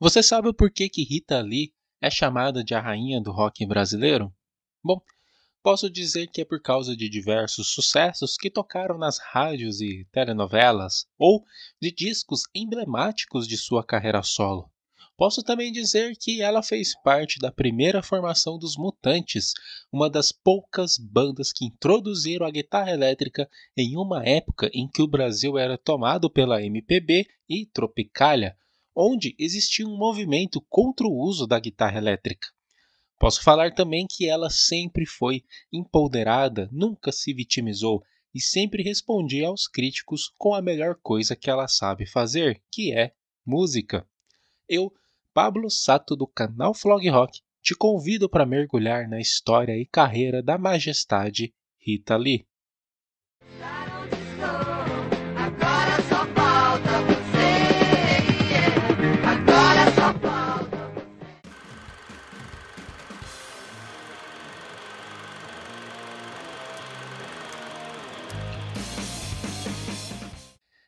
Você sabe o porquê que Rita Lee é chamada de a rainha do rock brasileiro? Bom, posso dizer que é por causa de diversos sucessos que tocaram nas rádios e telenovelas, ou de discos emblemáticos de sua carreira solo. Posso também dizer que ela fez parte da primeira formação dos Mutantes, uma das poucas bandas que introduziram a guitarra elétrica em uma época em que o Brasil era tomado pela MPB e Tropicália, onde existia um movimento contra o uso da guitarra elétrica. Posso falar também que ela sempre foi empoderada, nunca se vitimizou e sempre respondia aos críticos com a melhor coisa que ela sabe fazer, que é música. Eu Pablo Sato do canal Flog Rock, te convido para mergulhar na história e carreira da majestade Rita Lee.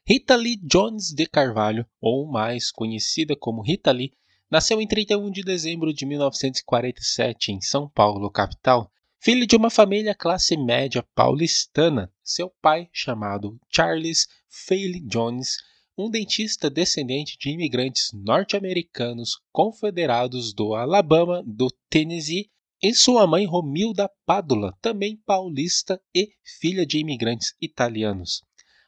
Rita Lee Jones de Carvalho, ou mais conhecida como Rita Lee, Nasceu em 31 de dezembro de 1947 em São Paulo, capital, filho de uma família classe média paulistana. Seu pai, chamado Charles Fale Jones, um dentista descendente de imigrantes norte-americanos confederados do Alabama, do Tennessee, e sua mãe Romilda Padula, também paulista e filha de imigrantes italianos.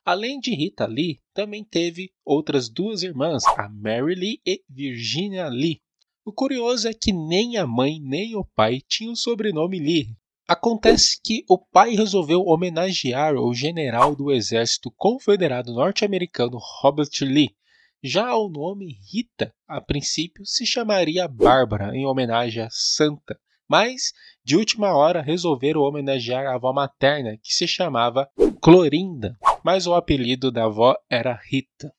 Além de Rita Lee, também teve outras duas irmãs, a Mary Lee e Virginia Lee. O curioso é que nem a mãe nem o pai tinham o sobrenome Lee. Acontece que o pai resolveu homenagear o general do Exército Confederado Norte-Americano Robert Lee. Já o nome Rita, a princípio, se chamaria Bárbara, em homenagem à Santa, mas de última hora resolveram homenagear a avó materna, que se chamava Clorinda mas o apelido da avó era Rita.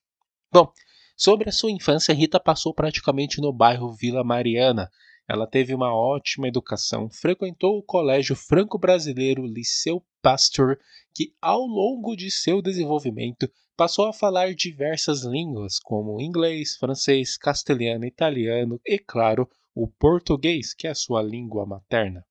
Bom, sobre a sua infância, Rita passou praticamente no bairro Vila Mariana. Ela teve uma ótima educação, frequentou o Colégio Franco-Brasileiro Liceu Pasteur, que ao longo de seu desenvolvimento passou a falar diversas línguas, como inglês, francês, castelhano, italiano e, claro, o português, que é a sua língua materna.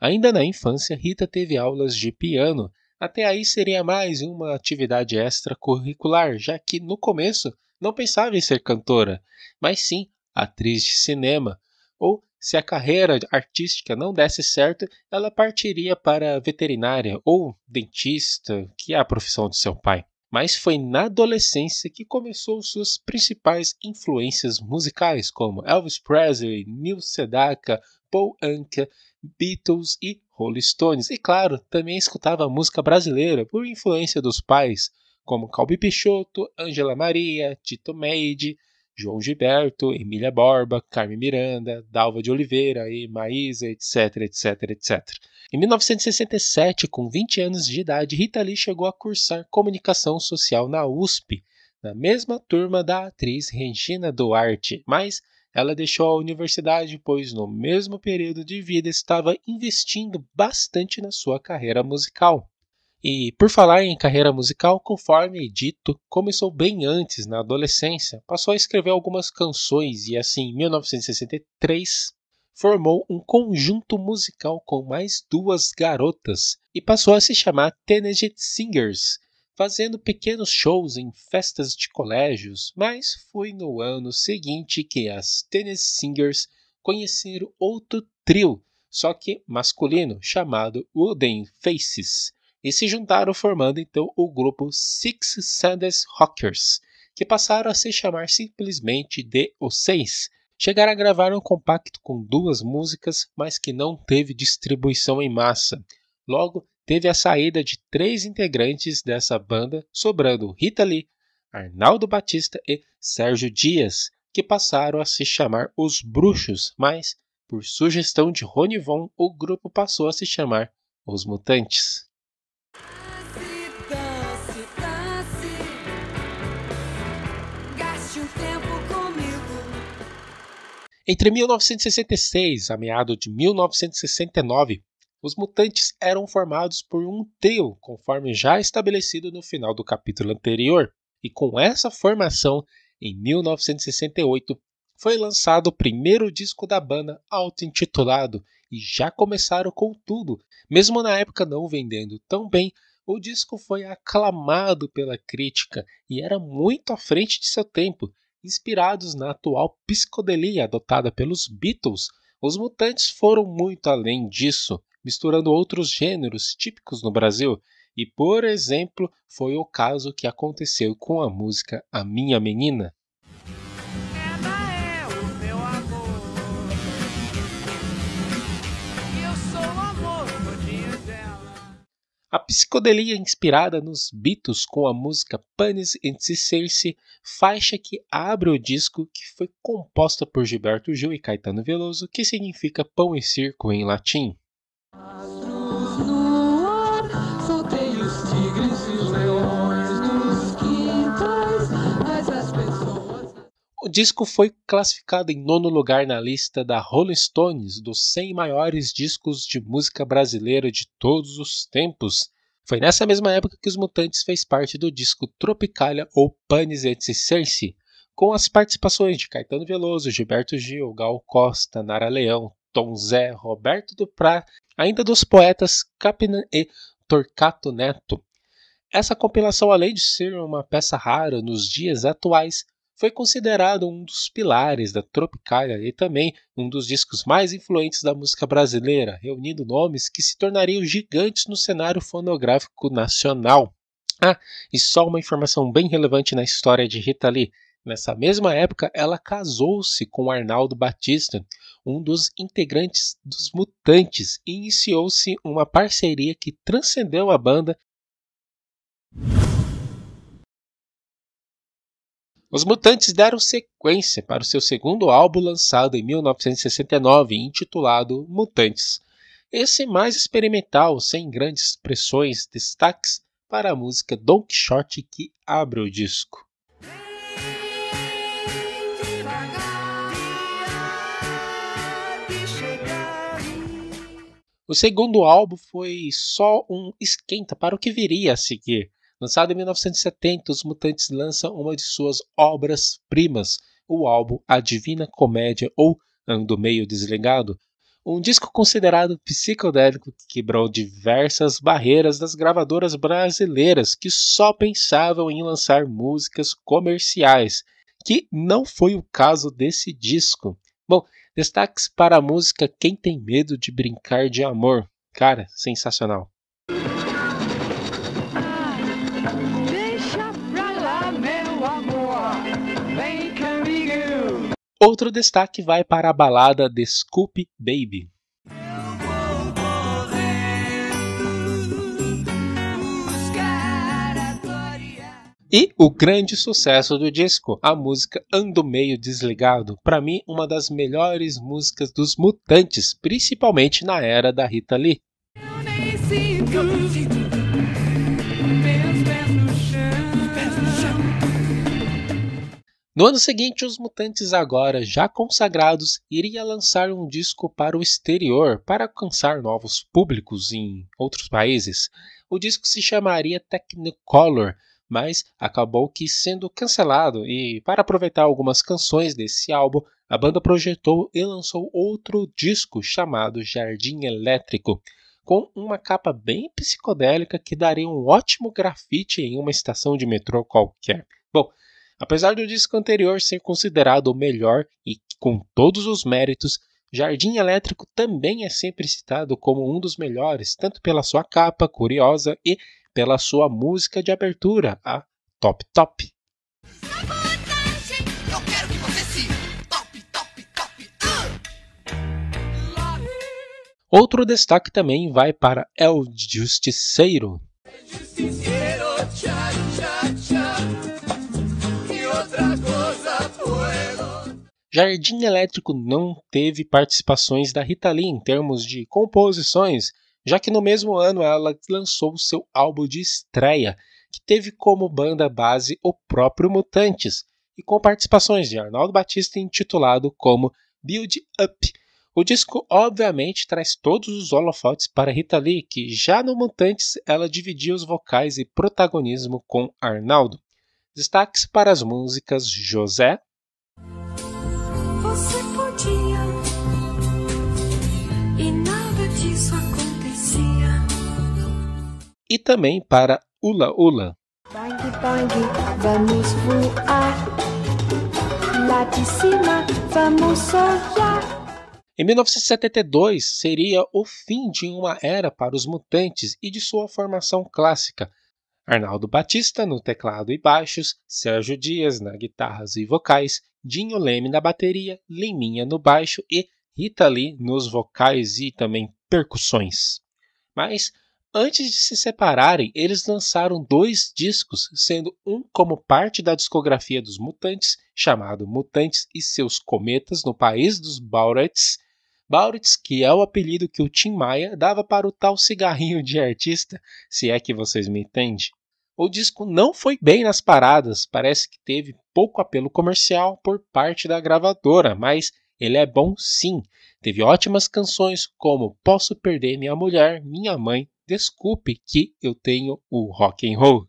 Ainda na infância, Rita teve aulas de piano, até aí seria mais uma atividade extracurricular, já que no começo não pensava em ser cantora, mas sim atriz de cinema. Ou, se a carreira artística não desse certo, ela partiria para veterinária ou dentista, que é a profissão de seu pai. Mas foi na adolescência que começou suas principais influências musicais, como Elvis Presley, Neil Sedaka, Paul Anka, Beatles e Rolling Stones e, claro, também escutava música brasileira por influência dos pais, como Calbi Peixoto, Ângela Maria, Tito Meide, João Gilberto, Emília Borba, Carmen Miranda, Dalva de Oliveira e Maísa, etc, etc, etc. Em 1967, com 20 anos de idade, Rita Lee chegou a cursar comunicação social na USP, na mesma turma da atriz Regina Duarte, mas ela deixou a universidade, pois no mesmo período de vida estava investindo bastante na sua carreira musical. E, por falar em carreira musical, conforme dito, começou bem antes, na adolescência, passou a escrever algumas canções e, assim, em 1963, formou um conjunto musical com mais duas garotas e passou a se chamar Teenage Singers, fazendo pequenos shows em festas de colégios, mas foi no ano seguinte que as Tennis Singers conheceram outro trio, só que masculino, chamado Wooden Faces, e se juntaram formando então o grupo Six Sundays Rockers, que passaram a se chamar simplesmente de Os Seis. Chegaram a gravar um compacto com duas músicas, mas que não teve distribuição em massa. Logo, teve a saída de três integrantes dessa banda, sobrando Rita Lee, Arnaldo Batista e Sérgio Dias, que passaram a se chamar Os Bruxos, mas, por sugestão de Rony Von, o grupo passou a se chamar Os Mutantes. Entre 1966 a meados de 1969, os mutantes eram formados por um trio, conforme já estabelecido no final do capítulo anterior, e com essa formação, em 1968, foi lançado o primeiro disco da banda auto-intitulado e já começaram com tudo. Mesmo na época não vendendo tão bem, o disco foi aclamado pela crítica e era muito à frente de seu tempo. Inspirados na atual psicodelia adotada pelos Beatles, os mutantes foram muito além disso misturando outros gêneros típicos no Brasil, e, por exemplo, foi o caso que aconteceu com a música A Minha Menina. É a psicodelia inspirada nos Beatles com a música Panis and Circe, faixa que abre o disco, que foi composta por Gilberto Gil e Caetano Veloso, que significa pão e circo em latim. O disco foi classificado em nono lugar na lista da Rolling Stones dos 100 maiores discos de música brasileira de todos os tempos. Foi nessa mesma época que Os Mutantes fez parte do disco Tropicalia ou Panis et Circe, com as participações de Caetano Veloso, Gilberto Gil, Gal Costa, Nara Leão, Tom Zé, Roberto Duprá, ainda dos poetas Capinan e Torquato Neto. Essa compilação, além de ser uma peça rara nos dias atuais, foi considerado um dos pilares da Tropicália e também um dos discos mais influentes da música brasileira, reunindo nomes que se tornariam gigantes no cenário fonográfico nacional. Ah, e só uma informação bem relevante na história de Rita Lee. Nessa mesma época, ela casou-se com Arnaldo Batista, um dos integrantes dos Mutantes, e iniciou-se uma parceria que transcendeu a banda. Os Mutantes deram sequência para o seu segundo álbum lançado em 1969, intitulado Mutantes. Esse mais experimental, sem grandes expressões, destaques para a música Don Quixote que abre o disco. O segundo álbum foi só um esquenta para o que viria a seguir. Lançado em 1970, os Mutantes lançam uma de suas obras-primas, o álbum A Divina Comédia ou Ando Meio Desligado, um disco considerado psicodélico que quebrou diversas barreiras das gravadoras brasileiras que só pensavam em lançar músicas comerciais, que não foi o caso desse disco. Bom, destaques para a música Quem Tem Medo de Brincar de Amor. Cara, sensacional. Outro destaque vai para a balada Desculpe Baby. E o grande sucesso do disco, a música Ando Meio Desligado, para mim uma das melhores músicas dos Mutantes, principalmente na era da Rita Lee. No ano seguinte, os Mutantes, agora já consagrados, iria lançar um disco para o exterior para alcançar novos públicos em outros países. O disco se chamaria Technicolor, mas acabou que sendo cancelado e para aproveitar algumas canções desse álbum, a banda projetou e lançou outro disco chamado Jardim Elétrico, com uma capa bem psicodélica que daria um ótimo grafite em uma estação de metrô qualquer. Bom, Apesar do disco anterior ser considerado o melhor e com todos os méritos, Jardim Elétrico também é sempre citado como um dos melhores, tanto pela sua capa curiosa e pela sua música de abertura, a Top Top. Outro destaque também vai para El Justiceiro. Justiceiro. Jardim Elétrico não teve participações da Rita Lee em termos de composições, já que no mesmo ano ela lançou seu álbum de estreia, que teve como banda base o próprio Mutantes, e com participações de Arnaldo Batista intitulado como Build Up. O disco obviamente traz todos os holofotes para Rita Lee, que já no Mutantes ela dividia os vocais e protagonismo com Arnaldo. Destaques para as músicas José, isso acontecia. E também para Ula Ula. Bang, bang, vamos voar. Lá de cima, vamos Em 1972 seria o fim de uma era para os mutantes e de sua formação clássica. Arnaldo Batista no teclado e baixos, Sérgio Dias na guitarras e vocais, Dinho Leme na bateria, Liminha no baixo e Rita Lee nos vocais e também percussões. Mas antes de se separarem, eles lançaram dois discos, sendo um como parte da discografia dos Mutantes, chamado Mutantes e seus Cometas no País dos Baurets. Baurets, que é o apelido que o Tim Maia dava para o tal cigarrinho de artista, se é que vocês me entendem. O disco não foi bem nas paradas, parece que teve pouco apelo comercial por parte da gravadora, mas ele é bom sim. Teve ótimas canções como Posso Perder Minha Mulher, Minha Mãe, Desculpe que eu tenho o rock and roll.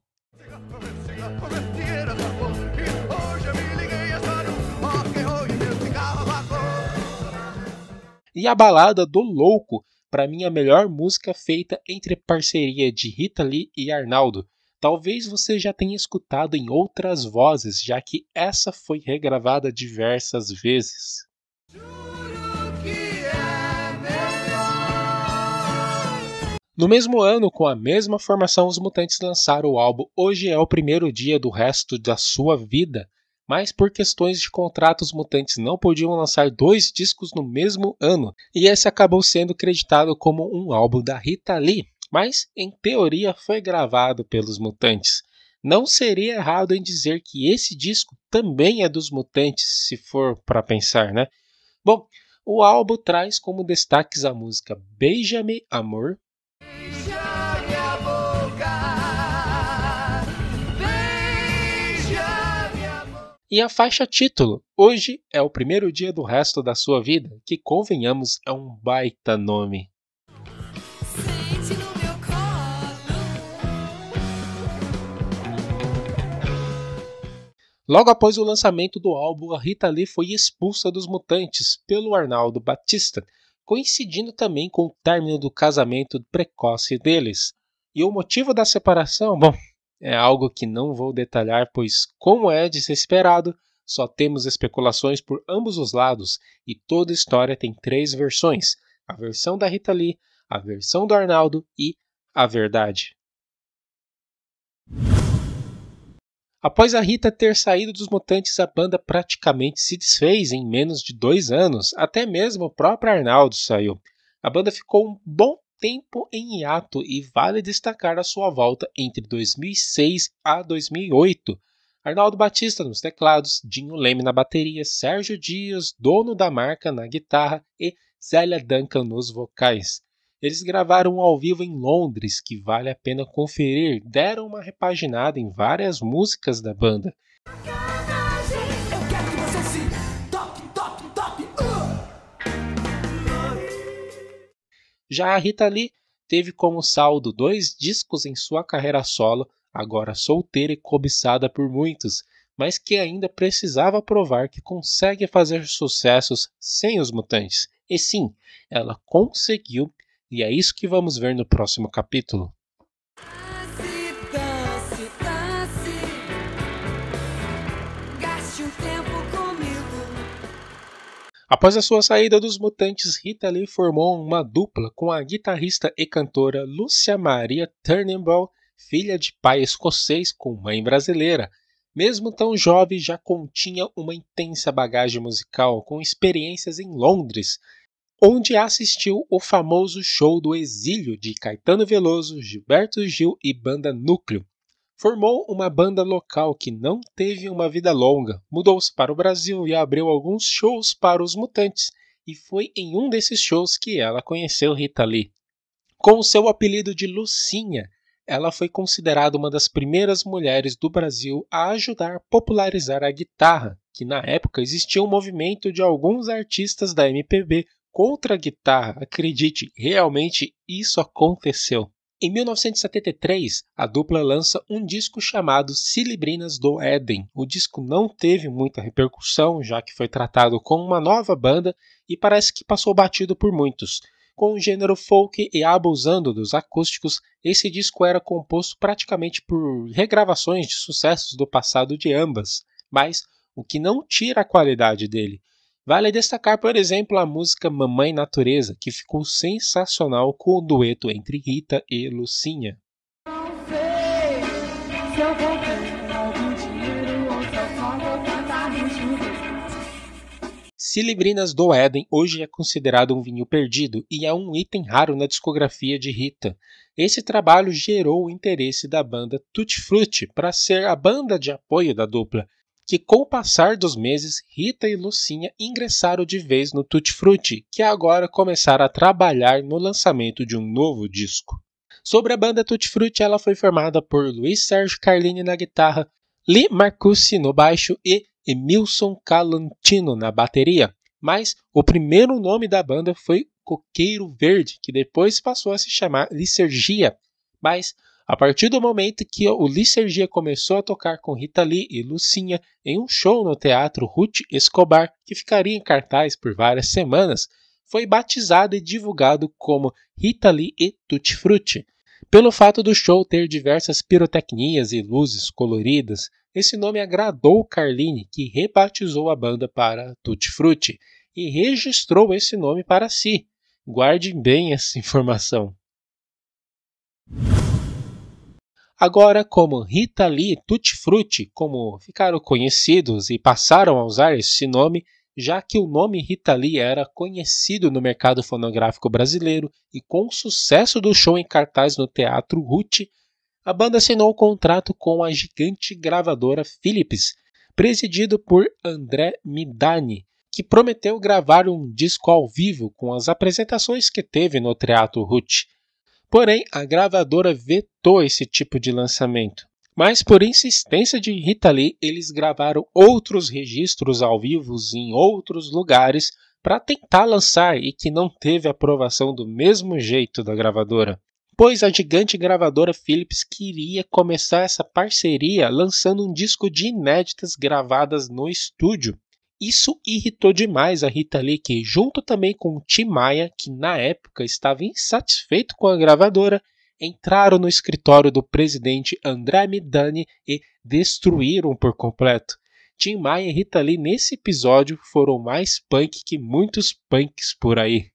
E a balada do Louco, para mim a melhor música feita entre parceria de Rita Lee e Arnaldo. Talvez você já tenha escutado em outras vozes, já que essa foi regravada diversas vezes. No mesmo ano, com a mesma formação, os Mutantes lançaram o álbum Hoje é o Primeiro Dia do Resto da Sua Vida, mas por questões de contrato, os Mutantes não podiam lançar dois discos no mesmo ano, e esse acabou sendo creditado como um álbum da Rita Lee, mas em teoria foi gravado pelos Mutantes. Não seria errado em dizer que esse disco também é dos Mutantes, se for para pensar, né? Bom, o álbum traz como destaques a música Beija-me Amor, e a faixa título. Hoje é o primeiro dia do resto da sua vida, que convenhamos é um baita nome. Logo após o lançamento do álbum, a Rita Lee foi expulsa dos Mutantes pelo Arnaldo Batista, coincidindo também com o término do casamento precoce deles. E o motivo da separação? Bom, é algo que não vou detalhar, pois, como é de ser esperado, só temos especulações por ambos os lados e toda história tem três versões: a versão da Rita Lee, a versão do Arnaldo e a verdade. Após a Rita ter saído dos Mutantes, a banda praticamente se desfez em menos de dois anos, até mesmo o próprio Arnaldo saiu. A banda ficou um bom tempo em hiato e vale destacar a sua volta entre 2006 a 2008. Arnaldo Batista nos teclados, Dinho Leme na bateria, Sérgio Dias, dono da marca, na guitarra e Zélia Duncan nos vocais. Eles gravaram ao vivo em Londres, que vale a pena conferir. Deram uma repaginada em várias músicas da banda. Já a Rita Lee teve como saldo dois discos em sua carreira solo, agora solteira e cobiçada por muitos, mas que ainda precisava provar que consegue fazer sucessos sem os mutantes. E sim, ela conseguiu, e é isso que vamos ver no próximo capítulo. Dance, dance, dance. Gaste um tempo Após a sua saída dos Mutantes, Rita Lee formou uma dupla com a guitarrista e cantora Lúcia Maria Turnbull, filha de pai escocês com mãe brasileira. Mesmo tão jovem, já continha uma intensa bagagem musical com experiências em Londres, onde assistiu o famoso show do exílio de Caetano Veloso, Gilberto Gil e Banda Núcleo. Formou uma banda local que não teve uma vida longa, mudou-se para o Brasil e abriu alguns shows para os Mutantes, e foi em um desses shows que ela conheceu Rita Lee. Com o seu apelido de Lucinha, ela foi considerada uma das primeiras mulheres do Brasil a ajudar a popularizar a guitarra, que na época existia um movimento de alguns artistas da MPB contra a guitarra. Acredite, realmente isso aconteceu. Em 1973, a dupla lança um disco chamado Cilibrinas do Éden. O disco não teve muita repercussão, já que foi tratado como uma nova banda e parece que passou batido por muitos. Com o gênero folk e abusando dos acústicos, esse disco era composto praticamente por regravações de sucessos do passado de ambas, mas o que não tira a qualidade dele. Vale destacar, por exemplo, a música Mamãe Natureza, que ficou sensacional com o dueto entre Rita e Lucinha. Cilibrinas do Éden hoje é considerado um vinho perdido e é um item raro na discografia de Rita. Esse trabalho gerou o interesse da banda Tutti Frutti para ser a banda de apoio da dupla, que com o passar dos meses, Rita e Lucinha ingressaram de vez no Tutti Frutti, que agora começaram a trabalhar no lançamento de um novo disco. Sobre a banda Tutti Frutti, ela foi formada por Luiz Sérgio Carlini na guitarra, Lee Marcucci no baixo e Emilson Calantino na bateria. Mas o primeiro nome da banda foi Coqueiro Verde, que depois passou a se chamar Licergia. Mas a partir do momento que o Lissergia começou a tocar com Rita Lee e Lucinha em um show no Teatro Ruth Escobar, que ficaria em cartaz por várias semanas, foi batizado e divulgado como Rita Lee e Tutti Frutti. Pelo fato do show ter diversas pirotecnias e luzes coloridas, esse nome agradou Carline, que rebatizou a banda para Tutti Frutti e registrou esse nome para si. Guardem bem essa informação. Agora, como Rita Lee Tutti Frutti, como ficaram conhecidos e passaram a usar esse nome, já que o nome Rita Lee era conhecido no mercado fonográfico brasileiro e com o sucesso do show em cartaz no Teatro Ruth, a banda assinou um contrato com a gigante gravadora Philips, presidido por André Midani, que prometeu gravar um disco ao vivo com as apresentações que teve no Teatro Ruth. Porém, a gravadora vetou esse tipo de lançamento. Mas por insistência de Rita Lee, eles gravaram outros registros ao vivo em outros lugares para tentar lançar e que não teve aprovação do mesmo jeito da gravadora. Pois a gigante gravadora Philips queria começar essa parceria lançando um disco de inéditas gravadas no estúdio, isso irritou demais a Rita Lee, que, junto também com o Tim Maia, que na época estava insatisfeito com a gravadora, entraram no escritório do presidente André Midani e destruíram por completo. Tim Maia e Rita Lee nesse episódio foram mais punk que muitos punks por aí.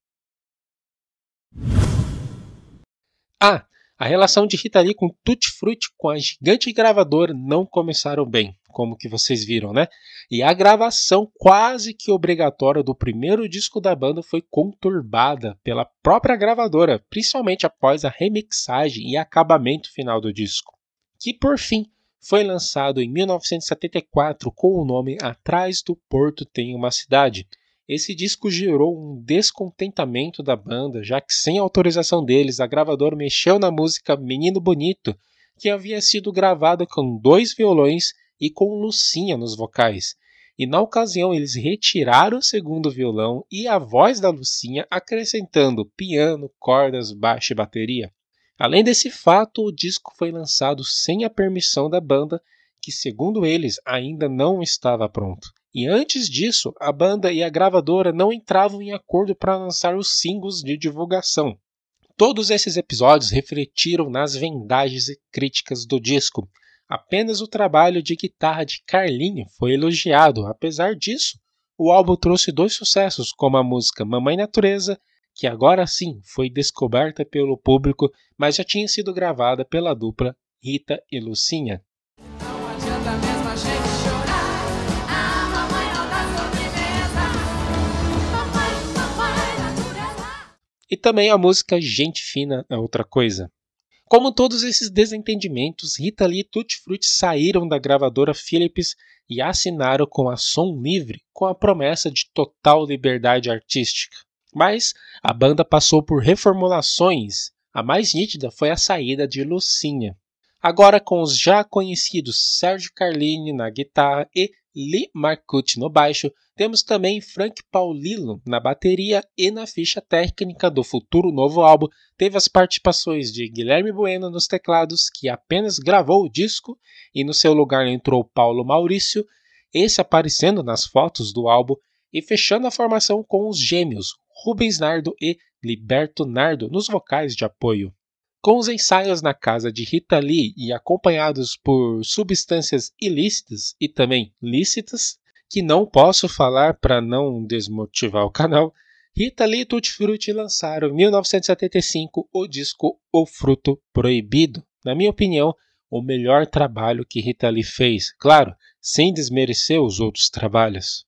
Ah, a relação de Rita Lee com Tutti Frutti com a gigante gravadora não começaram bem como que vocês viram, né? E a gravação quase que obrigatória do primeiro disco da banda foi conturbada pela própria gravadora, principalmente após a remixagem e acabamento final do disco, que por fim foi lançado em 1974 com o nome Atrás do Porto Tem uma Cidade. Esse disco gerou um descontentamento da banda, já que sem autorização deles, a gravadora mexeu na música Menino Bonito, que havia sido gravada com dois violões e com Lucinha nos vocais. E na ocasião eles retiraram o segundo violão e a voz da Lucinha, acrescentando piano, cordas, baixo e bateria. Além desse fato, o disco foi lançado sem a permissão da banda, que segundo eles ainda não estava pronto. E antes disso, a banda e a gravadora não entravam em acordo para lançar os singles de divulgação. Todos esses episódios refletiram nas vendagens e críticas do disco. Apenas o trabalho de guitarra de Carlinho foi elogiado. Apesar disso, o álbum trouxe dois sucessos, como a música Mamãe Natureza, que agora sim foi descoberta pelo público, mas já tinha sido gravada pela dupla Rita e Lucinha. E também a música Gente Fina é outra coisa. Como todos esses desentendimentos, Rita Lee e Tutti Frutti saíram da gravadora Philips e assinaram com a Som Livre, com a promessa de total liberdade artística. Mas a banda passou por reformulações. A mais nítida foi a saída de Lucinha. Agora com os já conhecidos Sérgio Carlini na guitarra e Lee Marcucci no baixo, temos também Frank Paulillo na bateria e na ficha técnica do futuro novo álbum. Teve as participações de Guilherme Bueno nos teclados, que apenas gravou o disco, e no seu lugar entrou Paulo Maurício, esse aparecendo nas fotos do álbum, e fechando a formação com os gêmeos Rubens Nardo e Liberto Nardo nos vocais de apoio. Com os ensaios na casa de Rita Lee e acompanhados por substâncias ilícitas e também lícitas, que não posso falar para não desmotivar o canal, Rita Lee e Tutti Frutti lançaram em 1975 o disco O Fruto Proibido. Na minha opinião, o melhor trabalho que Rita Lee fez, claro, sem desmerecer os outros trabalhos.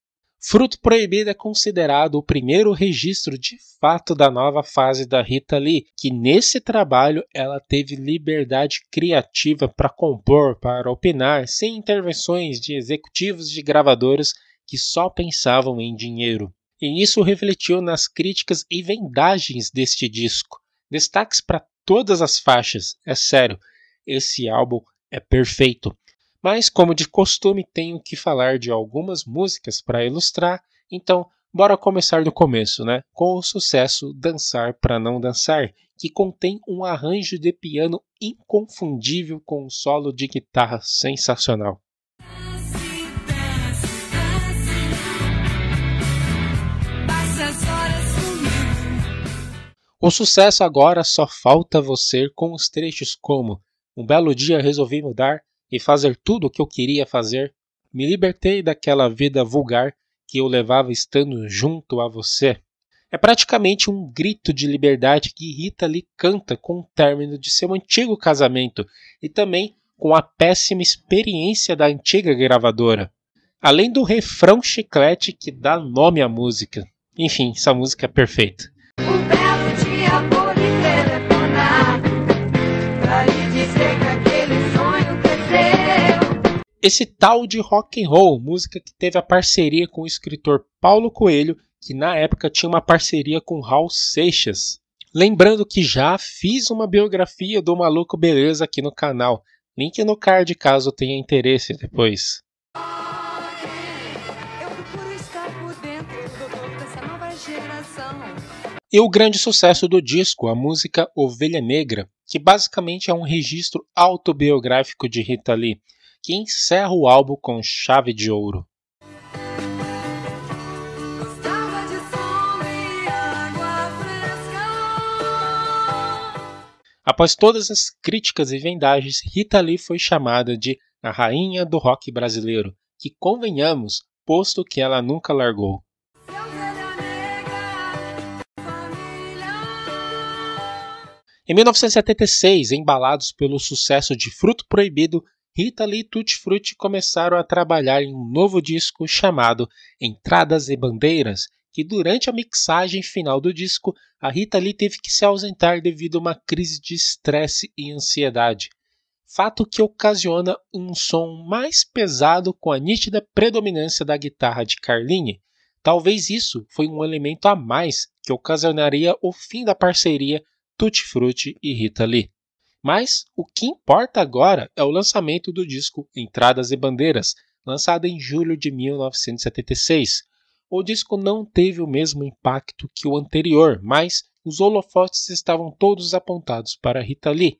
Fruto Proibido é considerado o primeiro registro de fato da nova fase da Rita Lee, que nesse trabalho ela teve liberdade criativa para compor, para opinar, sem intervenções de executivos de gravadoras que só pensavam em dinheiro. E isso refletiu nas críticas e vendagens deste disco. Destaques para todas as faixas, é sério, esse álbum é perfeito. Mas, como de costume, tenho que falar de algumas músicas para ilustrar, então bora começar do começo, né? Com o sucesso Dançar para Não Dançar, que contém um arranjo de piano inconfundível com um solo de guitarra sensacional. O sucesso agora só falta você com os trechos como Um belo dia resolvi mudar, e fazer tudo o que eu queria fazer, me libertei daquela vida vulgar que eu levava estando junto a você. É praticamente um grito de liberdade que Rita lhe canta com o término de seu antigo casamento e também com a péssima experiência da antiga gravadora. Além do refrão chiclete que dá nome à música. Enfim, essa música é perfeita. Um Esse tal de rock and roll, música que teve a parceria com o escritor Paulo Coelho, que na época tinha uma parceria com Raul Seixas. Lembrando que já fiz uma biografia do Maluco Beleza aqui no canal. Link no card caso tenha interesse depois. E o grande sucesso do disco, a música Ovelha Negra, que basicamente é um registro autobiográfico de Rita Lee que encerra o álbum com chave de ouro. Após todas as críticas e vendagens, Rita Lee foi chamada de a rainha do rock brasileiro, que convenhamos, posto que ela nunca largou. É em 1976, embalados pelo sucesso de Fruto Proibido, Rita Lee e Tutti Frutti começaram a trabalhar em um novo disco chamado Entradas e Bandeiras, que durante a mixagem final do disco, a Rita Lee teve que se ausentar devido a uma crise de estresse e ansiedade. Fato que ocasiona um som mais pesado com a nítida predominância da guitarra de Carline. Talvez isso foi um elemento a mais que ocasionaria o fim da parceria Tutti Frutti e Rita Lee. Mas o que importa agora é o lançamento do disco Entradas e Bandeiras, lançado em julho de 1976. O disco não teve o mesmo impacto que o anterior, mas os holofotes estavam todos apontados para Rita Lee,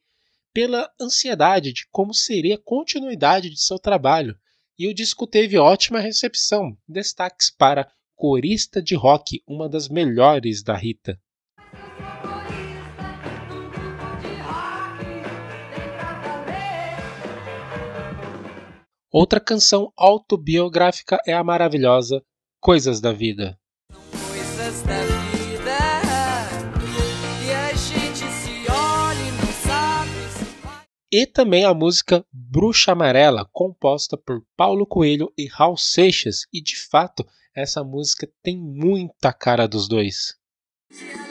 pela ansiedade de como seria a continuidade de seu trabalho. E o disco teve ótima recepção, destaques para Corista de Rock, uma das melhores da Rita. Outra canção autobiográfica é a maravilhosa Coisas da Vida. Coisas da vida e, a gente se olha e, não sabe se... e também a música Bruxa Amarela, composta por Paulo Coelho e Raul Seixas, e de fato, essa música tem muita cara dos dois. Yeah.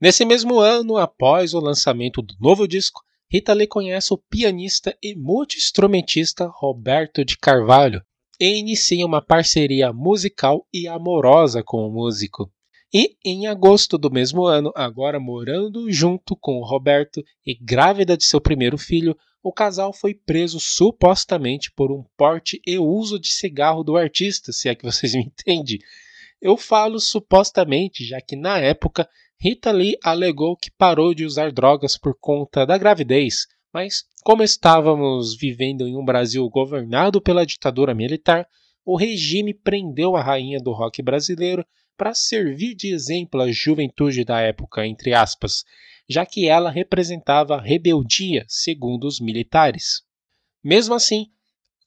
Nesse mesmo ano, após o lançamento do novo disco, Rita Lee conhece o pianista e multi-instrumentista Roberto de Carvalho e inicia uma parceria musical e amorosa com o músico. E em agosto do mesmo ano, agora morando junto com o Roberto e grávida de seu primeiro filho, o casal foi preso supostamente por um porte e uso de cigarro do artista, se é que vocês me entendem. Eu falo supostamente, já que na época Rita Lee alegou que parou de usar drogas por conta da gravidez, mas, como estávamos vivendo em um Brasil governado pela ditadura militar, o regime prendeu a rainha do rock brasileiro para servir de exemplo à juventude da época, entre aspas, já que ela representava rebeldia, segundo os militares. Mesmo assim,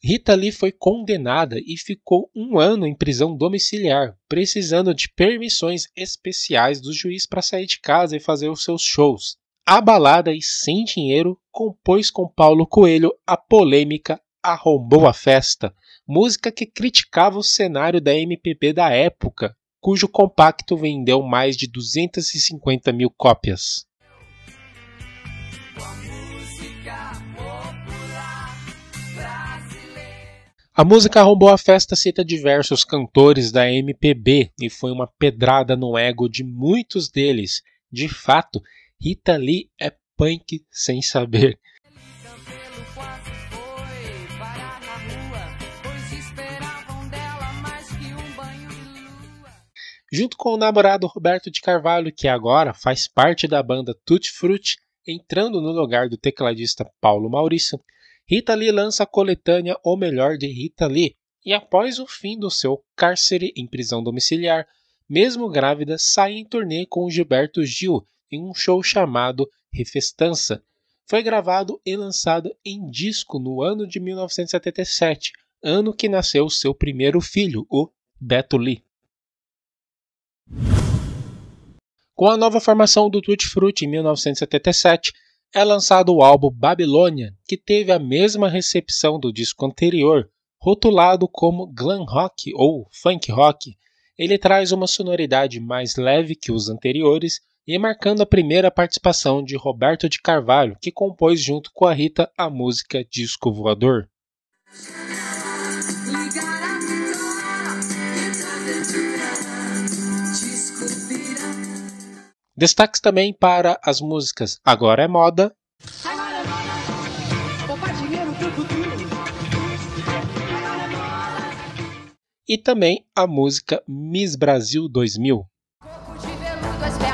Rita Lee foi condenada e ficou um ano em prisão domiciliar, precisando de permissões especiais do juiz para sair de casa e fazer os seus shows. Abalada e sem dinheiro, compôs com Paulo Coelho a polêmica Arrombou a Festa, música que criticava o cenário da MPB da época, cujo compacto vendeu mais de 250 mil cópias. A música arrombou a festa cita diversos cantores da MPB e foi uma pedrada no ego de muitos deles. De fato, Rita Lee é punk sem saber. junto com o namorado Roberto de Carvalho, que agora faz parte da banda Tutti Frutti, entrando no lugar do tecladista Paulo Maurício. Rita Lee lança a coletânea O Melhor de Rita Lee e, após o fim do seu cárcere em prisão domiciliar, mesmo grávida, sai em turnê com Gilberto Gil em um show chamado Refestança. Foi gravado e lançado em disco no ano de 1977, ano que nasceu seu primeiro filho, o Beto Lee. Com a nova formação do Tutti Frutti em 1977, é lançado o álbum Babilônia, que teve a mesma recepção do disco anterior, rotulado como glam rock ou funk rock. Ele traz uma sonoridade mais leve que os anteriores e marcando a primeira participação de Roberto de Carvalho, que compôs junto com a Rita a música Disco Voador. Destaques também para as músicas Agora é Moda. Agora é moda. E também a música Miss Brasil 2000. É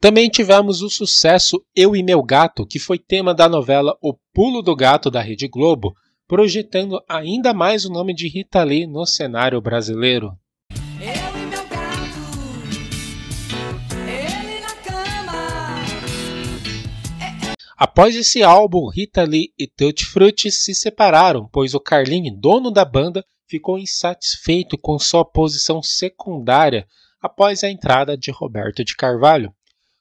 também tivemos o sucesso Eu e Meu Gato, que foi tema da novela O Pulo do Gato da Rede Globo, projetando ainda mais o nome de Rita Lee no cenário brasileiro. É, é. Após esse álbum, Rita Lee e Tutti Frutti se separaram, pois o Carlin, dono da banda, ficou insatisfeito com sua posição secundária após a entrada de Roberto de Carvalho.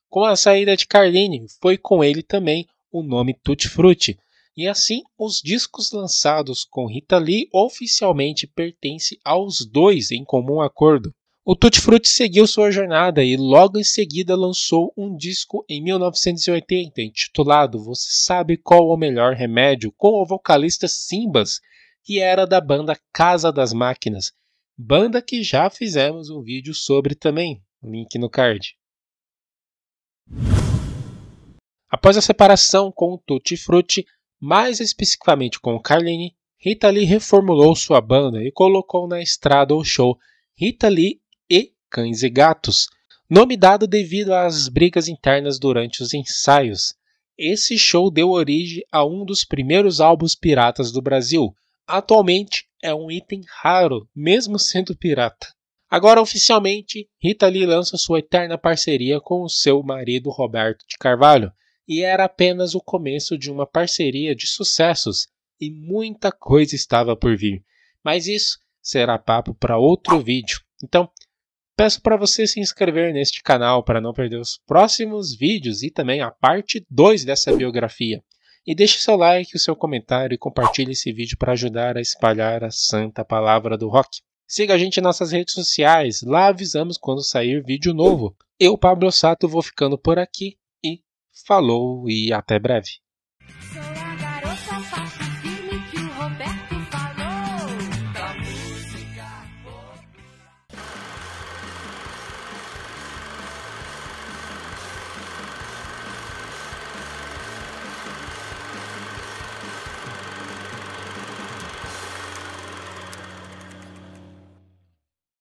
Com a saída de Carlin, foi com ele também o nome Tutti Frutti, e assim, os discos lançados com Rita Lee oficialmente pertencem aos dois em comum acordo. O Tutti Frutti seguiu sua jornada e logo em seguida lançou um disco em 1980 intitulado Você Sabe Qual o Melhor Remédio com o vocalista Simbas, que era da banda Casa das Máquinas, banda que já fizemos um vídeo sobre também, link no card. Após a separação com o Tutti Frutti, mais especificamente com Carlini, Rita Lee reformulou sua banda e colocou na estrada o show Rita Lee e Cães e Gatos, nome dado devido às brigas internas durante os ensaios. Esse show deu origem a um dos primeiros álbuns piratas do Brasil. Atualmente é um item raro, mesmo sendo pirata. Agora, oficialmente, Rita Lee lança sua eterna parceria com o seu marido Roberto de Carvalho, e era apenas o começo de uma parceria de sucessos e muita coisa estava por vir. Mas isso será papo para outro vídeo. Então, peço para você se inscrever neste canal para não perder os próximos vídeos e também a parte 2 dessa biografia. E deixe seu like, o seu comentário e compartilhe esse vídeo para ajudar a espalhar a santa palavra do rock. Siga a gente em nossas redes sociais, lá avisamos quando sair vídeo novo. Eu, Pablo Sato, vou ficando por aqui. Falou e até breve.